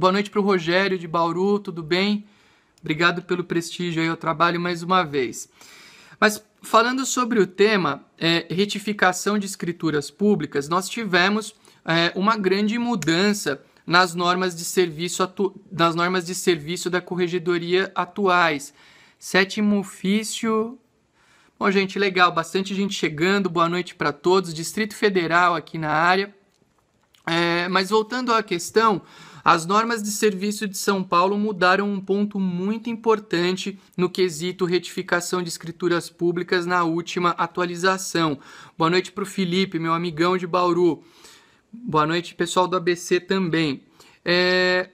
Boa noite para o Rogério de Bauru, tudo bem? Obrigado pelo prestígio aí ao trabalho mais uma vez. Mas falando sobre o tema é, retificação de escrituras públicas, nós tivemos é, uma grande mudança nas normas de serviço nas normas de serviço da corregedoria atuais. Sétimo ofício. Bom, gente, legal, bastante gente chegando. Boa noite para todos. Distrito Federal aqui na área. É, mas voltando à questão, as normas de serviço de São Paulo mudaram um ponto muito importante no quesito retificação de escrituras públicas na última atualização. Boa noite para o Felipe, meu amigão de Bauru. Boa noite, pessoal do ABC também. É,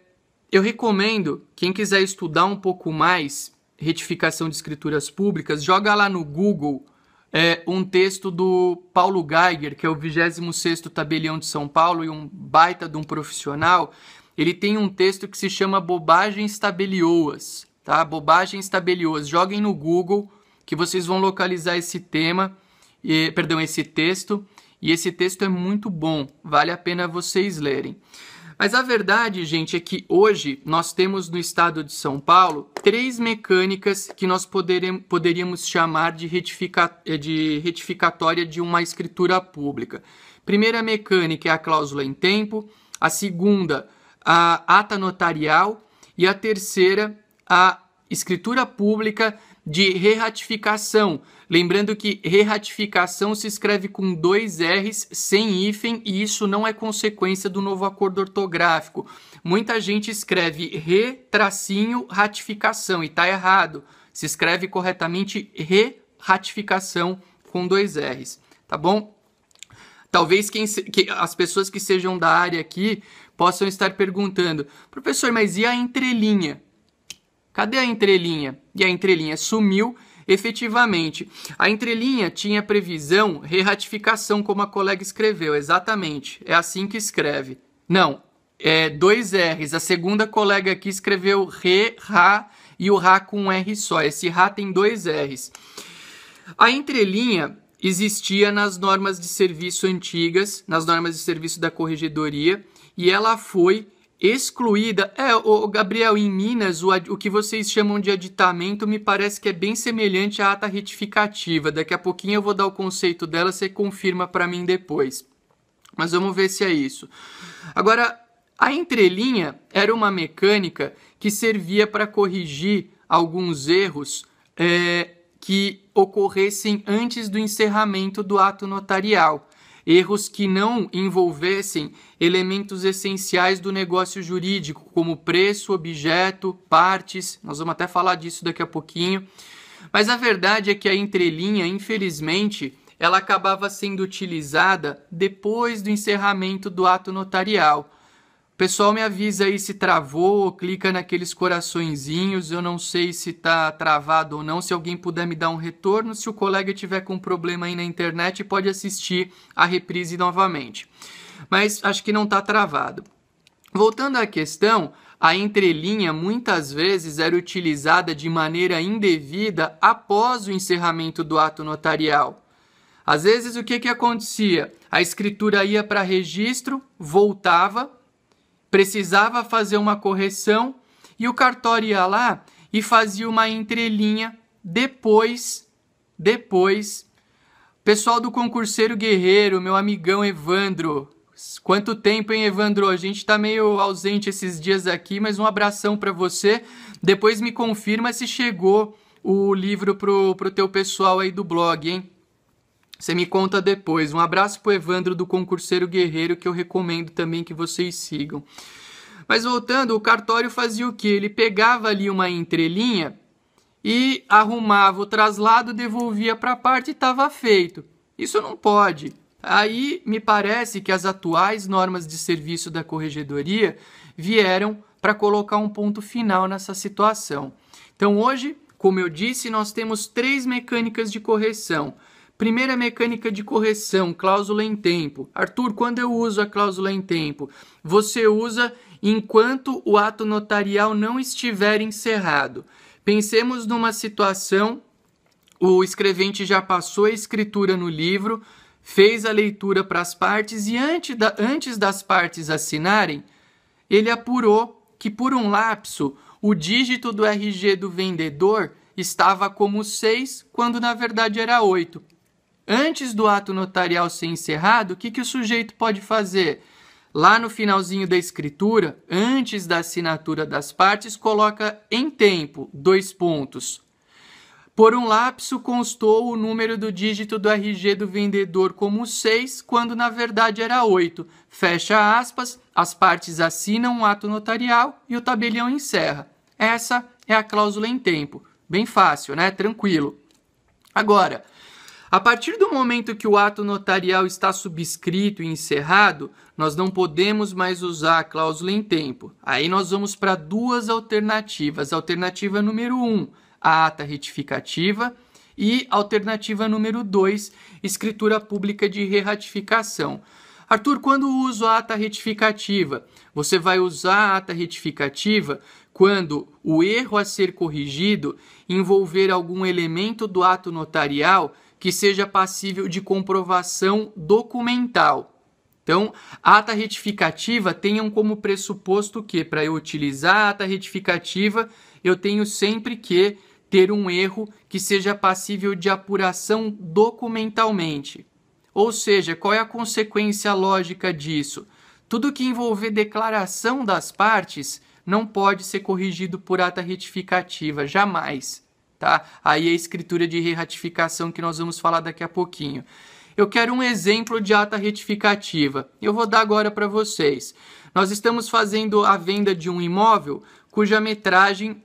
eu recomendo, quem quiser estudar um pouco mais retificação de escrituras públicas, joga lá no Google é, um texto do Paulo Geiger, que é o 26º tabelião de São Paulo e um baita de um profissional, ele tem um texto que se chama Bobagens Tabelioas, tá? Bobagens Tabelioas. Joguem no Google que vocês vão localizar esse tema, e, perdão, esse texto, e esse texto é muito bom, vale a pena vocês lerem. Mas a verdade, gente, é que hoje nós temos no estado de São Paulo três mecânicas que nós poderíamos chamar de, retifica de retificatória de uma escritura pública. Primeira mecânica é a cláusula em tempo, a segunda a ata notarial e a terceira, a escritura pública de reratificação. Lembrando que reratificação se escreve com dois R's sem hífen e isso não é consequência do novo acordo ortográfico. Muita gente escreve retracinho ratificação e está errado. Se escreve corretamente reratificação com dois R's, tá bom? Talvez quem se, que as pessoas que sejam da área aqui possam estar perguntando: professor, mas e a entrelinha? Cadê a entrelinha? E a entrelinha sumiu efetivamente. A entrelinha tinha previsão re ratificação, como a colega escreveu, exatamente. É assim que escreve. Não, é dois R's. A segunda colega aqui escreveu re, ra e o ra com um R só. Esse ra tem dois R's. A entrelinha existia nas normas de serviço antigas, nas normas de serviço da corregedoria, e ela foi excluída. É, o Gabriel, em Minas, o, o que vocês chamam de aditamento me parece que é bem semelhante à ata retificativa. Daqui a pouquinho eu vou dar o conceito dela, você confirma para mim depois. Mas vamos ver se é isso. Agora, a entrelinha era uma mecânica que servia para corrigir alguns erros é, que ocorressem antes do encerramento do ato notarial, erros que não envolvessem elementos essenciais do negócio jurídico, como preço, objeto, partes. Nós vamos até falar disso daqui a pouquinho. Mas a verdade é que a entrelinha, infelizmente, ela acabava sendo utilizada depois do encerramento do ato notarial Pessoal, me avisa aí se travou, clica naqueles coraçõezinhos, eu não sei se está travado ou não, se alguém puder me dar um retorno, se o colega tiver com problema aí na internet, pode assistir a reprise novamente. Mas acho que não está travado. Voltando à questão, a entrelinha muitas vezes era utilizada de maneira indevida após o encerramento do ato notarial. Às vezes o que que acontecia? A escritura ia para registro, voltava precisava fazer uma correção e o cartório ia lá e fazia uma entrelinha depois, depois. Pessoal do concurseiro guerreiro, meu amigão Evandro, Quanto tempo, hein, Evandro? A gente tá meio ausente esses dias aqui, mas um abração para você. Depois me confirma se chegou o livro pro, pro teu pessoal aí do blog, hein? Você me conta depois. Um abraço pro Evandro do Concurseiro Guerreiro, que eu recomendo também que vocês sigam. Mas voltando, o cartório fazia o que? Ele pegava ali uma entrelinha e arrumava o traslado, devolvia para a parte e estava feito. Isso não pode. Aí me parece que as atuais normas de serviço da corregedoria vieram para colocar um ponto final nessa situação. Então hoje, como eu disse, nós temos três mecânicas de correção Primeira mecânica de correção, cláusula em tempo. Arthur, quando eu uso a cláusula em tempo? Você usa enquanto o ato notarial não estiver encerrado. Pensemos numa situação, o escrevente já passou a escritura no livro, fez a leitura para as partes e antes, da, antes das partes assinarem, ele apurou que por um lapso o dígito do RG do vendedor estava como 6, quando na verdade era 8. Antes do ato notarial ser encerrado, o que, que o sujeito pode fazer? Lá no finalzinho da escritura, antes da assinatura das partes, coloca em tempo, dois pontos. Por um lapso, constou o número do dígito do RG do vendedor como 6, quando na verdade era 8. Fecha aspas, as partes assinam o ato notarial e o tabelião encerra. Essa é a cláusula em tempo. Bem fácil, né? Tranquilo. Agora, a partir do momento que o ato notarial está subscrito e encerrado, nós não podemos mais usar a cláusula em tempo. Aí nós vamos para duas alternativas. Alternativa número 1, um, a ata retificativa, e alternativa número 2, escritura pública de reratificação. Arthur, quando uso a ata retificativa, você vai usar a ata retificativa quando o erro a ser corrigido envolver algum elemento do ato notarial que seja passível de comprovação documental. Então, a ata retificativa tenham como pressuposto que, para eu utilizar a ata retificativa, eu tenho sempre que ter um erro que seja passível de apuração documentalmente. Ou seja, qual é a consequência lógica disso? Tudo que envolver declaração das partes não pode ser corrigido por ata retificativa, jamais. Tá? Aí é a escritura de ratificação que nós vamos falar daqui a pouquinho. Eu quero um exemplo de ata retificativa. Eu vou dar agora para vocês. Nós estamos fazendo a venda de um imóvel cuja metragem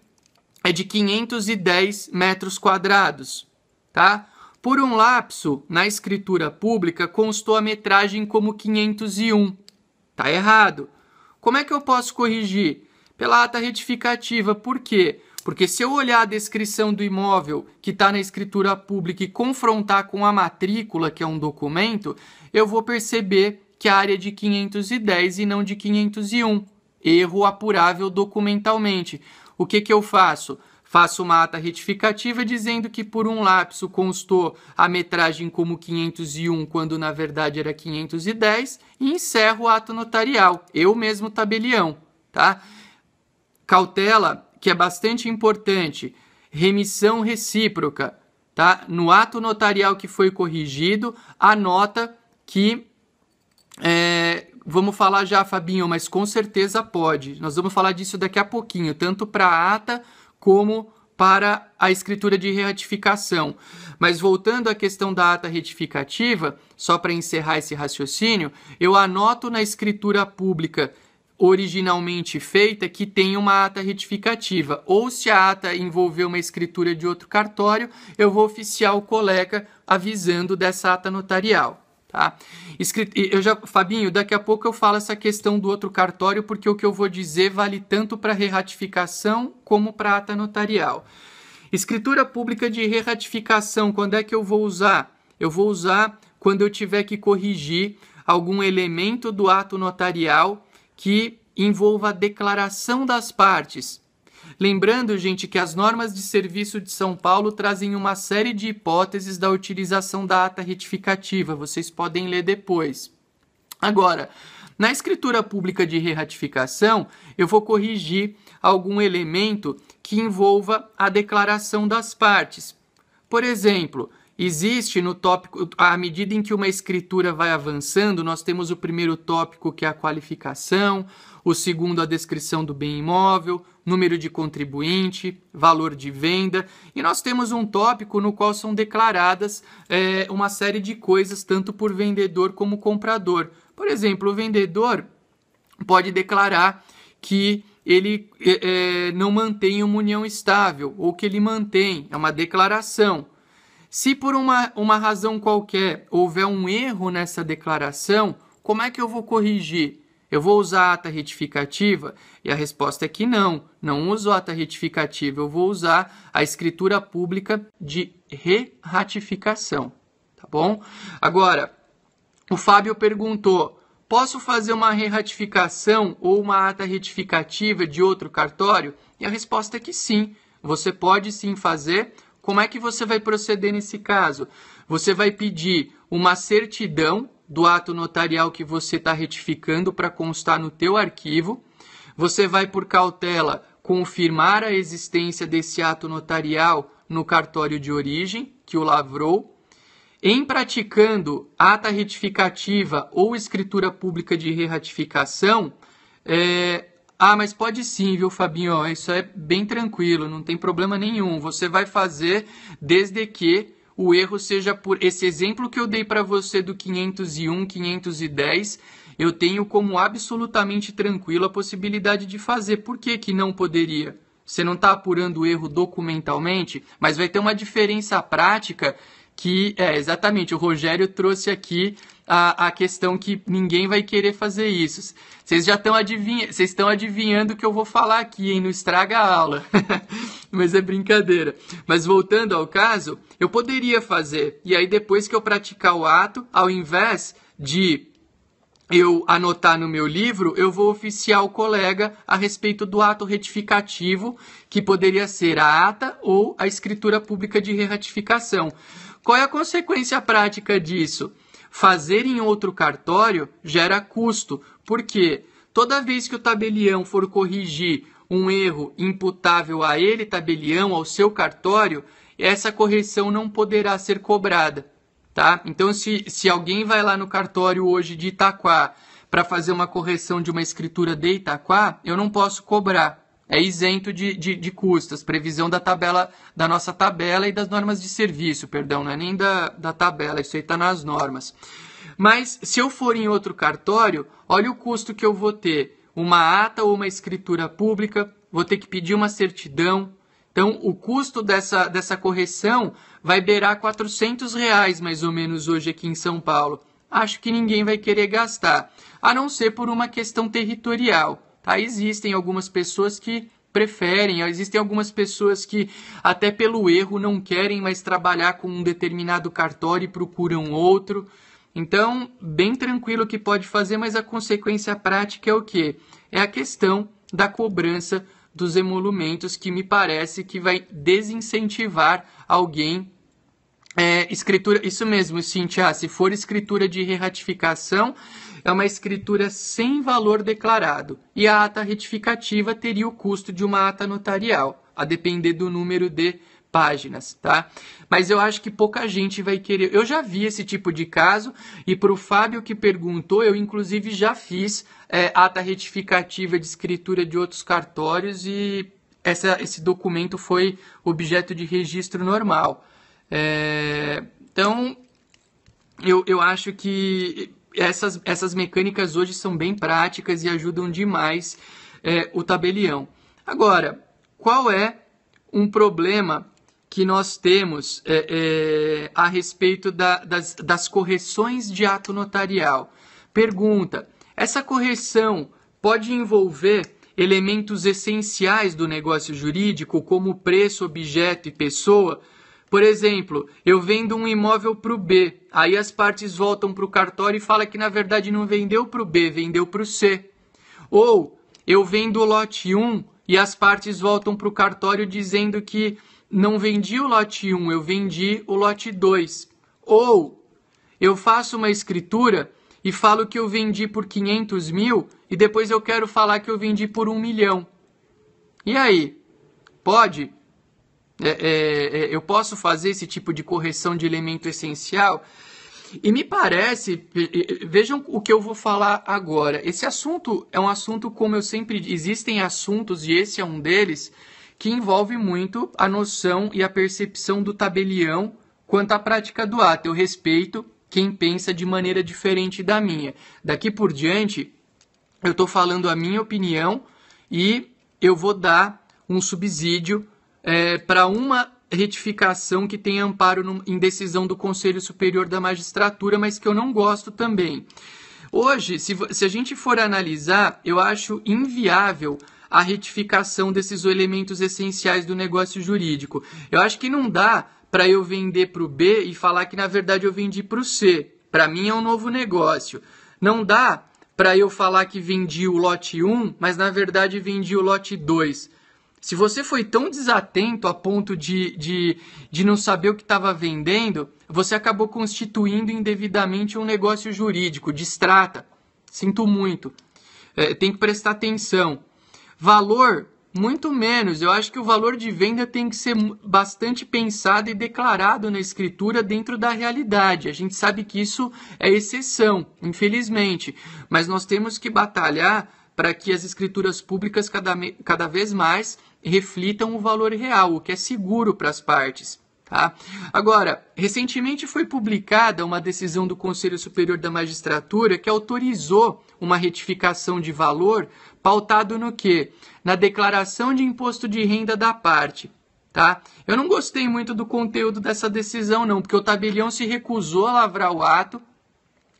é de 510 metros quadrados, tá? Por um lapso na escritura pública constou a metragem como 501. Tá errado. Como é que eu posso corrigir? pela ata retificativa. Por quê? Porque se eu olhar a descrição do imóvel que está na escritura pública e confrontar com a matrícula, que é um documento, eu vou perceber que a área é de 510 e não de 501. Erro apurável documentalmente. O que, que eu faço? Faço uma ata retificativa dizendo que por um lapso constou a metragem como 501, quando na verdade era 510, e encerro o ato notarial, eu mesmo tabelião, tá? Cautela, que é bastante importante, remissão recíproca, tá? No ato notarial que foi corrigido, anota que é, vamos falar já, Fabinho, mas com certeza pode. Nós vamos falar disso daqui a pouquinho, tanto para a ata como para a escritura de ratificação. Mas voltando à questão da ata retificativa, só para encerrar esse raciocínio, eu anoto na escritura pública originalmente feita que tem uma ata retificativa, ou se a ata envolver uma escritura de outro cartório, eu vou oficiar o colega avisando dessa ata notarial. Tá? Eu já, Fabinho, daqui a pouco eu falo essa questão do outro cartório, porque o que eu vou dizer vale tanto para reratificação como para ata notarial. Escritura pública de reratificação, quando é que eu vou usar? Eu vou usar quando eu tiver que corrigir algum elemento do ato notarial que envolva a declaração das partes. Lembrando, gente, que as normas de serviço de São Paulo trazem uma série de hipóteses da utilização da ata retificativa, vocês podem ler depois. Agora, na escritura pública de reratificação, eu vou corrigir algum elemento que envolva a declaração das partes. Por exemplo, Existe no tópico, à medida em que uma escritura vai avançando, nós temos o primeiro tópico que é a qualificação, o segundo a descrição do bem imóvel, número de contribuinte, valor de venda, e nós temos um tópico no qual são declaradas é, uma série de coisas, tanto por vendedor como comprador. Por exemplo, o vendedor pode declarar que ele é, é não mantém uma união estável, ou que ele mantém, é uma declaração. Se por uma, uma razão qualquer houver um erro nessa declaração, como é que eu vou corrigir? Eu vou usar a ata retificativa? E a resposta é que não, não uso a ata retificativa, eu vou usar a escritura pública de re-ratificação, tá bom? Agora, o Fábio perguntou, posso fazer uma re-ratificação ou uma ata retificativa de outro cartório? E a resposta é que sim, você pode sim fazer, como é que você vai proceder nesse caso? Você vai pedir uma certidão do ato notarial que você está retificando para constar no teu arquivo. Você vai, por cautela, confirmar a existência desse ato notarial no cartório de origem que o lavrou. Em praticando ata retificativa ou escritura pública de reratificação, é, ah, mas pode sim, viu, Fabinho? Isso é bem tranquilo, não tem problema nenhum. Você vai fazer desde que o erro seja por esse exemplo que eu dei para você do 501, 510, eu tenho como absolutamente tranquilo a possibilidade de fazer. Por que, que não poderia? Você não está apurando o erro documentalmente, mas vai ter uma diferença prática que é exatamente o Rogério trouxe aqui a, a questão que ninguém vai querer fazer isso. Vocês já estão adivinha, adivinhando o que eu vou falar aqui, hein? Não estraga a aula. Mas é brincadeira. Mas voltando ao caso, eu poderia fazer. E aí depois que eu praticar o ato, ao invés de eu anotar no meu livro, eu vou oficiar o colega a respeito do ato retificativo, que poderia ser a ata ou a escritura pública de ratificação. Qual é a consequência prática disso? Fazer em outro cartório gera custo, porque toda vez que o tabelião for corrigir um erro imputável a ele, tabelião, ao seu cartório, essa correção não poderá ser cobrada. Tá? Então, se, se alguém vai lá no cartório hoje de Itaquá para fazer uma correção de uma escritura de Itaquá, eu não posso cobrar é isento de, de, de, custas, previsão da tabela, da nossa tabela e das normas de serviço, perdão, não é nem da, da tabela, isso aí está nas normas. Mas se eu for em outro cartório, olha o custo que eu vou ter. Uma ata ou uma escritura pública, vou ter que pedir uma certidão. Então, o custo dessa, dessa correção vai beirar 400 reais, mais ou menos, hoje aqui em São Paulo. Acho que ninguém vai querer gastar, a não ser por uma questão territorial. Tá? Existem algumas pessoas que preferem, existem algumas pessoas que até pelo erro não querem mais trabalhar com um determinado cartório e procuram outro. Então, bem tranquilo que pode fazer, mas a consequência prática é o quê? É a questão da cobrança dos emolumentos que me parece que vai desincentivar alguém é, escritura, isso mesmo, Cintia, se for escritura de ratificação é uma escritura sem valor declarado e a ata retificativa teria o custo de uma ata notarial, a depender do número de páginas, tá? Mas eu acho que pouca gente vai querer. Eu já vi esse tipo de caso e para o Fábio que perguntou, eu inclusive já fiz é, ata retificativa de escritura de outros cartórios e essa, esse documento foi objeto de registro normal. É, então, eu, eu acho que essas, essas mecânicas hoje são bem práticas e ajudam demais é, o tabelião. Agora, qual é um problema que nós temos é, é, a respeito da, das, das correções de ato notarial? Pergunta: essa correção pode envolver elementos essenciais do negócio jurídico, como preço, objeto e pessoa, por exemplo, eu vendo um imóvel para o B, aí as partes voltam para o cartório e fala que na verdade não vendeu para o B, vendeu para o C. Ou eu vendo o lote 1 e as partes voltam para o cartório dizendo que não vendi o lote 1, eu vendi o lote 2. Ou eu faço uma escritura e falo que eu vendi por 500 mil e depois eu quero falar que eu vendi por 1 milhão. E aí? Pode? É, é, é, eu posso fazer esse tipo de correção de elemento essencial? E me parece, vejam o que eu vou falar agora. Esse assunto é um assunto, como eu sempre digo, existem assuntos, e esse é um deles, que envolve muito a noção e a percepção do tabelião quanto à prática do ato. Eu respeito quem pensa de maneira diferente da minha. Daqui por diante, eu estou falando a minha opinião e eu vou dar um subsídio é, para uma retificação que tem amparo no, em decisão do Conselho Superior da Magistratura, mas que eu não gosto também. Hoje, se, se a gente for analisar, eu acho inviável a retificação desses elementos essenciais do negócio jurídico. Eu acho que não dá para eu vender para o B e falar que na verdade eu vendi para o C. Para mim é um novo negócio. Não dá para eu falar que vendi o lote 1, mas na verdade vendi o lote 2. Se você foi tão desatento a ponto de, de, de não saber o que estava vendendo, você acabou constituindo indevidamente um negócio jurídico, distrata. Sinto muito. É, tem que prestar atenção. Valor, muito menos. Eu acho que o valor de venda tem que ser bastante pensado e declarado na escritura dentro da realidade. A gente sabe que isso é exceção, infelizmente. Mas nós temos que batalhar para que as escrituras públicas cada, cada vez mais reflitam o valor real, o que é seguro para as partes. Tá? Agora, recentemente foi publicada uma decisão do Conselho Superior da Magistratura que autorizou uma retificação de valor pautado no que Na declaração de imposto de renda da parte. Tá? Eu não gostei muito do conteúdo dessa decisão, não, porque o tabelião se recusou a lavrar o ato.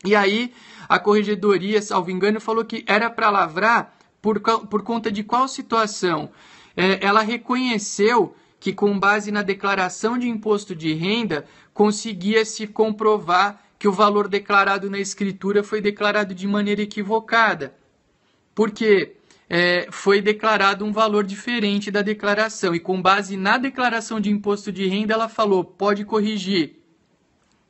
E aí, a corregedoria, salvo engano, falou que era para lavrar por, por conta de qual situação? é, ela reconheceu que, com base na declaração de imposto de renda, conseguia-se comprovar que o valor declarado na escritura foi declarado de maneira equivocada. Porque é, foi declarado um valor diferente da declaração. E com base na declaração de imposto de renda, ela falou: pode corrigir.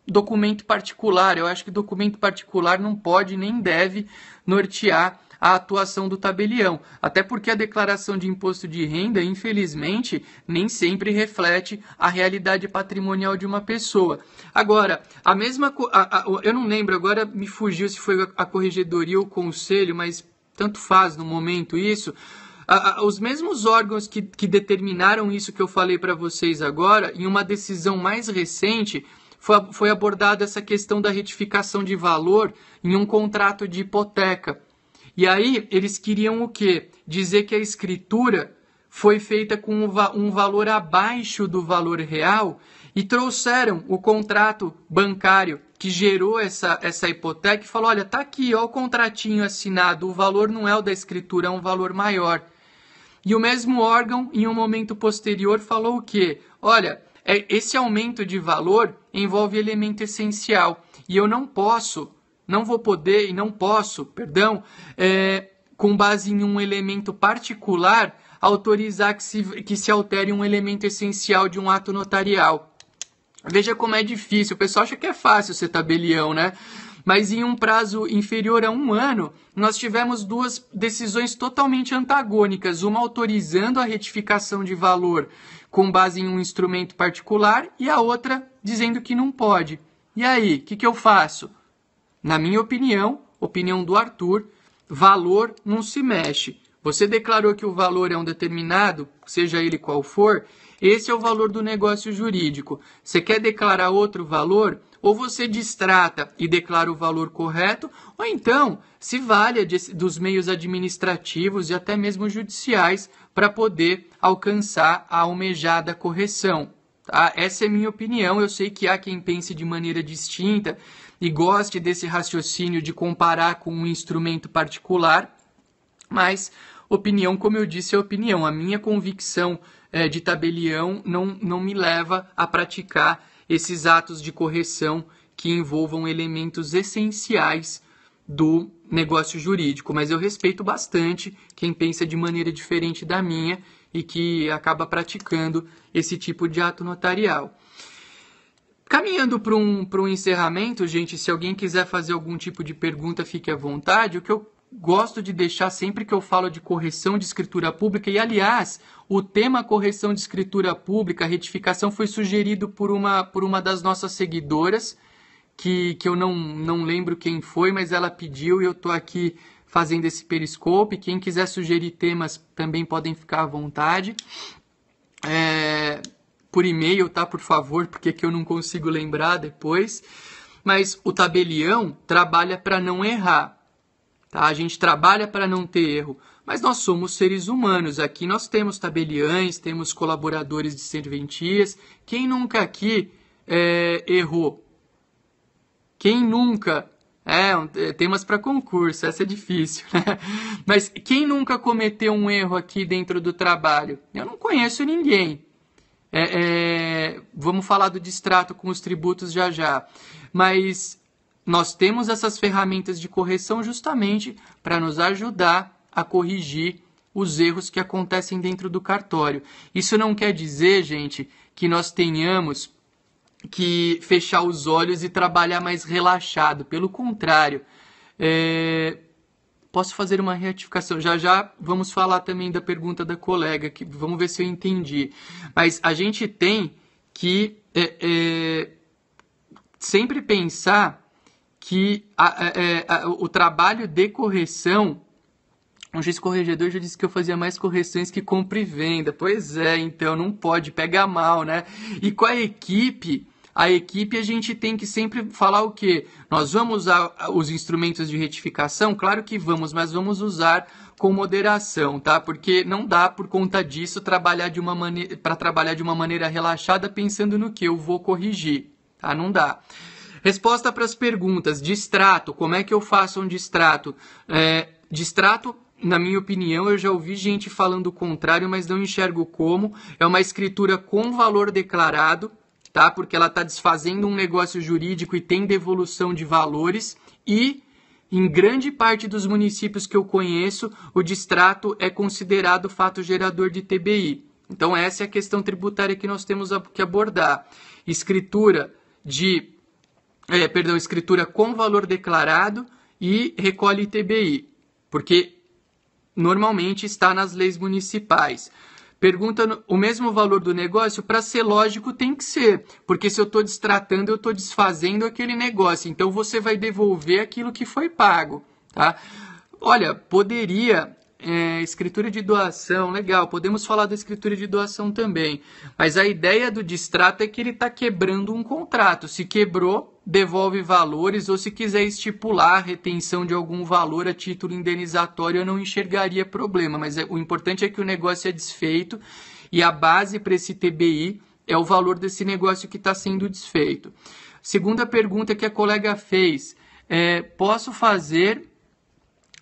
Documento particular, eu acho que documento particular não pode nem deve nortear a atuação do tabelião, até porque a declaração de imposto de renda, infelizmente, nem sempre reflete a realidade patrimonial de uma pessoa. Agora, a mesma. A, a, eu não lembro, agora me fugiu se foi a corregedoria ou o conselho, mas tanto faz no momento isso os mesmos órgãos que, que, determinaram isso que eu falei para vocês agora, em uma decisão mais recente, foi, foi abordada essa questão da retificação de valor em um contrato de hipoteca. E aí eles queriam o quê? Dizer que a escritura foi feita com um, va um valor abaixo do valor real e trouxeram o contrato bancário que gerou essa, essa hipoteca e falou: olha, tá aqui, ó, o contratinho assinado, o valor não é o da escritura, é um valor maior. E o mesmo órgão, em um momento posterior, falou o quê? Olha, é, esse aumento de valor envolve elemento essencial e eu não posso não vou poder e não posso, perdão, é, com base em um elemento particular, autorizar que se, que se altere um elemento essencial de um ato notarial. Veja como é difícil. O pessoal acha que é fácil ser tabelião, né? Mas em um prazo inferior a um ano, nós tivemos duas decisões totalmente antagônicas: uma autorizando a retificação de valor com base em um instrumento particular e a outra dizendo que não pode. E aí, o que, que eu faço? Na minha opinião, opinião do Arthur, valor não se mexe. Você declarou que o valor é um determinado, seja ele qual for, esse é o valor do negócio jurídico. Você quer declarar outro valor? Ou você distrata e declara o valor correto, ou então se valha de, dos meios administrativos e até mesmo judiciais para poder alcançar a almejada correção. Tá? Essa é minha opinião. Eu sei que há quem pense de maneira distinta, e goste desse raciocínio de comparar com um instrumento particular, mas opinião, como eu disse, é opinião. A minha convicção é, de tabelião não, não me leva a praticar esses atos de correção que envolvam elementos essenciais do negócio jurídico, mas eu respeito bastante quem pensa de maneira diferente da minha e que acaba praticando esse tipo de ato notarial. Caminhando para um, um encerramento, gente, se alguém quiser fazer algum tipo de pergunta, fique à vontade. O que eu gosto de deixar sempre que eu falo de correção de escritura pública, e aliás, o tema correção de escritura pública, retificação, foi sugerido por uma, por uma das nossas seguidoras, que, que eu não, não lembro quem foi, mas ela pediu e eu estou aqui fazendo esse periscope. Quem quiser sugerir temas também podem ficar à vontade. É, por e-mail, tá? Por favor, porque eu não consigo lembrar depois. Mas o tabelião trabalha para não errar, tá? A gente trabalha para não ter erro. Mas nós somos seres humanos, aqui nós temos tabeliães, temos colaboradores de serventias. Quem nunca aqui é, errou? Quem nunca é, é temas para concurso, essa é difícil, né? Mas quem nunca cometeu um erro aqui dentro do trabalho? Eu não conheço ninguém. É, é, vamos falar do distrato com os tributos já já. Mas nós temos essas ferramentas de correção justamente para nos ajudar a corrigir os erros que acontecem dentro do cartório. Isso não quer dizer, gente, que nós tenhamos que fechar os olhos e trabalhar mais relaxado. Pelo contrário, é, posso fazer uma retificação. Já já vamos falar também da pergunta da colega, que vamos ver se eu entendi. Mas a gente tem que é, é, sempre pensar que a, a, é, é, a, o trabalho de correção. Um juiz corregedor já disse que eu fazia mais correções que compra e venda. Pois é, então não pode, pega mal, né? E com a equipe, a equipe, a gente tem que sempre falar o quê? Nós vamos usar os instrumentos de retificação? Claro que vamos, mas vamos usar com moderação, tá? Porque não dá por conta disso trabalhar de uma maneira para trabalhar de uma maneira relaxada pensando no que eu vou corrigir, tá? Não dá. Resposta para as perguntas: distrato. Como é que eu faço um distrato? É, distrato na minha opinião, eu já ouvi gente falando o contrário, mas não enxergo como. É uma escritura com valor declarado, tá? Porque ela está desfazendo um negócio jurídico e tem devolução de valores e em grande parte dos municípios que eu conheço, o distrato é considerado fato gerador de TBI. Então essa é a questão tributária que nós temos que abordar. Escritura de é, perdão, escritura com valor declarado e recolhe TBI, porque normalmente está nas leis municipais. Pergunta o mesmo valor do negócio, para ser lógico tem que ser, porque se eu estou destratando, eu estou desfazendo aquele negócio, então você vai devolver aquilo que foi pago. Tá? Olha, poderia é, escritura de doação, legal, podemos falar da escritura de doação também. Mas a ideia do distrato é que ele está quebrando um contrato. Se quebrou, devolve valores ou se quiser estipular a retenção de algum valor a título indenizatório, eu não enxergaria problema, mas é, o importante é que o negócio é desfeito e a base para esse TBI é o valor desse negócio que está sendo desfeito. Segunda pergunta que a colega fez: é, posso fazer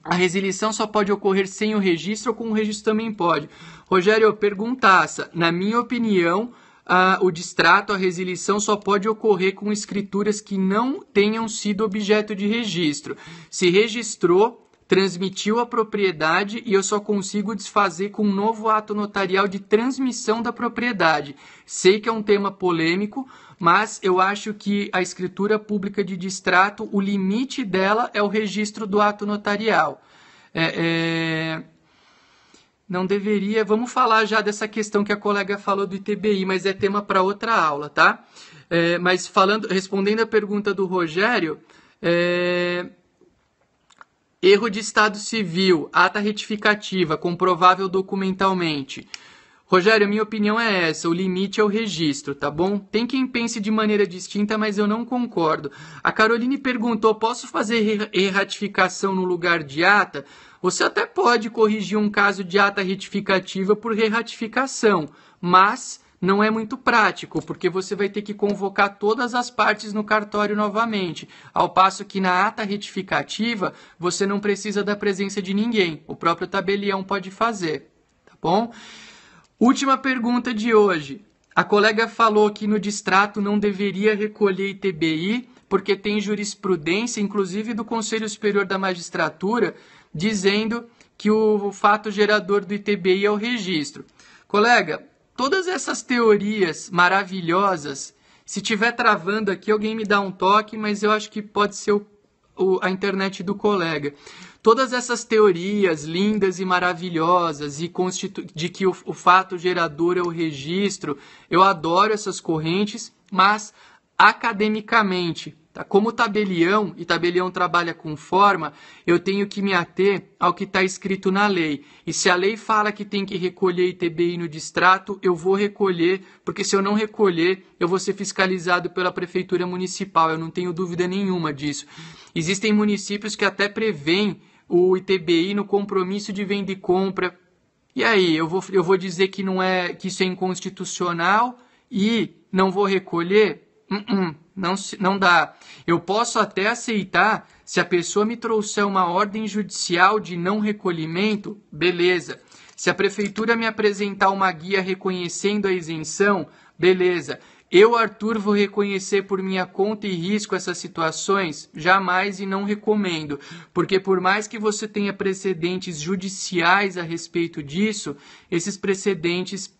a resilição só pode ocorrer sem o registro ou com o registro também pode? Rogério, perguntaça. Na minha opinião, a, o distrato, a resilição só pode ocorrer com escrituras que não tenham sido objeto de registro. Se registrou, transmitiu a propriedade e eu só consigo desfazer com um novo ato notarial de transmissão da propriedade. Sei que é um tema polêmico, mas eu acho que a escritura pública de distrato, o limite dela é o registro do ato notarial. É, é não deveria. Vamos falar já dessa questão que a colega falou do ITBI, mas é tema para outra aula, tá? É, mas falando, respondendo a pergunta do Rogério, é, erro de Estado Civil, ata retificativa, comprovável documentalmente. Rogério, minha opinião é essa: o limite é o registro, tá bom? Tem quem pense de maneira distinta, mas eu não concordo. A Caroline perguntou: posso fazer erratificação no lugar de ata? Você até pode corrigir um caso de ata retificativa por ratificação, mas não é muito prático, porque você vai ter que convocar todas as partes no cartório novamente, ao passo que na ata retificativa você não precisa da presença de ninguém, o próprio tabelião pode fazer, tá bom? Última pergunta de hoje. A colega falou que no distrato não deveria recolher ITBI, porque tem jurisprudência, inclusive do Conselho Superior da Magistratura, dizendo que o fato gerador do ITBI é o registro. Colega, todas essas teorias maravilhosas, se tiver travando aqui, alguém me dá um toque, mas eu acho que pode ser o, o, a internet do colega. Todas essas teorias lindas e maravilhosas e constitu de que o, o fato gerador é o registro, eu adoro essas correntes, mas academicamente, tá? como tabelião, e tabelião trabalha com forma, eu tenho que me ater ao que está escrito na lei. E se a lei fala que tem que recolher ITBI no distrato, eu vou recolher, porque se eu não recolher, eu vou ser fiscalizado pela prefeitura municipal, eu não tenho dúvida nenhuma disso. Existem municípios que até prevêem o ITBI no compromisso de venda e compra. E aí, eu vou, eu vou dizer que não é que isso é inconstitucional e não vou recolher? Uh -uh, não, não dá. Eu posso até aceitar se a pessoa me trouxer uma ordem judicial de não recolhimento, beleza. Se a prefeitura me apresentar uma guia reconhecendo a isenção, beleza. Eu, Arthur, vou reconhecer por minha conta e risco essas situações? Jamais e não recomendo, porque por mais que você tenha precedentes judiciais a respeito disso, esses precedentes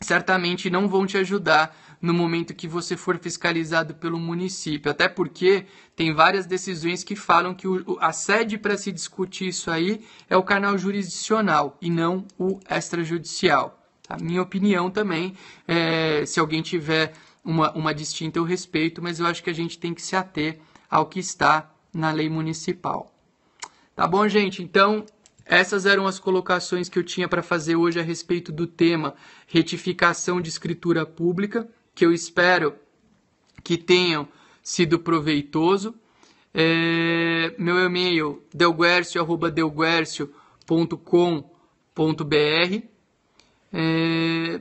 certamente não vão te ajudar no momento que você for fiscalizado pelo município. Até porque tem várias decisões que falam que a sede para se discutir isso aí é o canal jurisdicional e não o extrajudicial. Tá? Minha opinião também, é, se alguém tiver uma, uma distinta eu respeito, mas eu acho que a gente tem que se ater ao que está na lei municipal. Tá bom, gente? Então, essas eram as colocações que eu tinha para fazer hoje a respeito do tema retificação de escritura pública, que eu espero que tenham sido proveitoso. É, meu e-mail delguercio.delguercio.com.br é,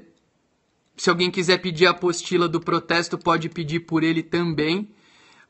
se alguém quiser pedir a apostila do protesto, pode pedir por ele também.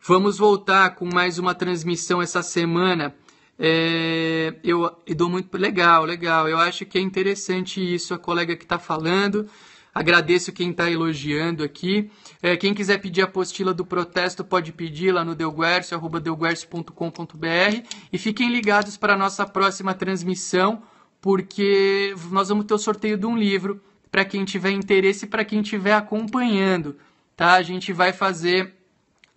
Vamos voltar com mais uma transmissão essa semana. É, eu, eu dou muito legal, legal. Eu acho que é interessante isso, a colega que está falando. Agradeço quem está elogiando aqui. É, quem quiser pedir a apostila do protesto, pode pedir lá no deuguercio, arroba deuguercio.com.br. E fiquem ligados para a nossa próxima transmissão, porque nós vamos ter o sorteio de um livro para quem tiver interesse, para quem estiver acompanhando, tá? A gente vai fazer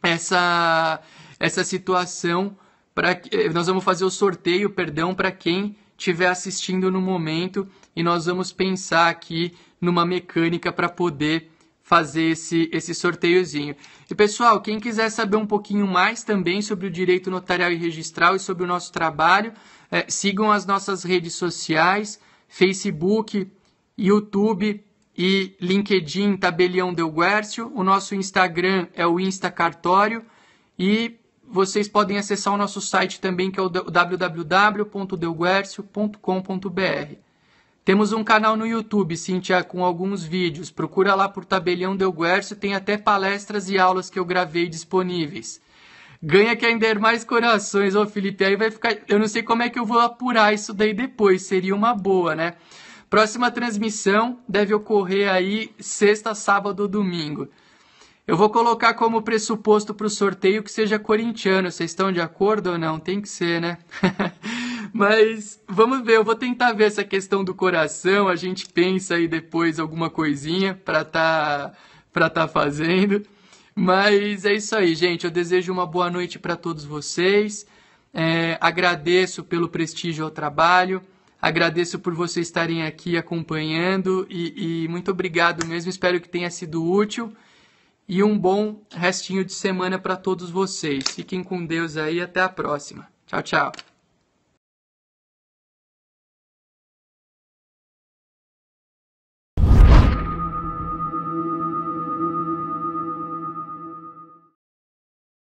essa essa situação para eh, nós vamos fazer o sorteio, perdão, para quem estiver assistindo no momento e nós vamos pensar aqui numa mecânica para poder fazer esse, esse sorteiozinho. E pessoal, quem quiser saber um pouquinho mais também sobre o direito notarial e registral e sobre o nosso trabalho, é, sigam as nossas redes sociais, Facebook, YouTube e LinkedIn Tabelião Guércio. O nosso Instagram é o Instacartório. E vocês podem acessar o nosso site também, que é o www.delguercio.com.br. Temos um canal no YouTube, Cintia, com alguns vídeos. Procura lá por Tabelião Guércio, tem até palestras e aulas que eu gravei disponíveis. Ganha que ainda mais corações, ô Felipe. Aí vai ficar. Eu não sei como é que eu vou apurar isso daí depois. Seria uma boa, né? Próxima transmissão deve ocorrer aí sexta, sábado ou domingo. Eu vou colocar como pressuposto para o sorteio que seja corintiano. Vocês estão de acordo ou não? Tem que ser, né? Mas vamos ver, eu vou tentar ver essa questão do coração. A gente pensa aí depois alguma coisinha para tá para tá fazendo. Mas é isso aí, gente. Eu desejo uma boa noite para todos vocês. É, agradeço pelo prestígio ao trabalho. Agradeço por vocês estarem aqui acompanhando e, e muito obrigado mesmo. Espero que tenha sido útil e um bom restinho de semana para todos vocês. Fiquem com Deus aí, até a próxima. Tchau, tchau.